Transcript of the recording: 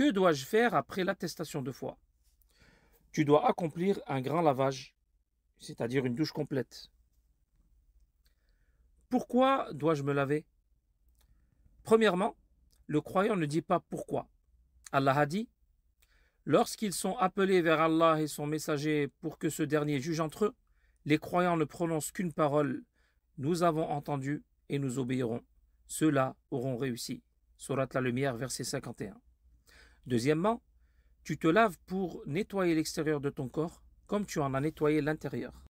Que dois-je faire après l'attestation de foi Tu dois accomplir un grand lavage, c'est-à-dire une douche complète. Pourquoi dois-je me laver Premièrement, le croyant ne dit pas pourquoi. Allah a dit Lorsqu'ils sont appelés vers Allah et son messager pour que ce dernier juge entre eux, les croyants ne prononcent qu'une parole Nous avons entendu et nous obéirons. Ceux-là auront réussi. Surat la Lumière, verset 51. Deuxièmement, tu te laves pour nettoyer l'extérieur de ton corps comme tu en as nettoyé l'intérieur.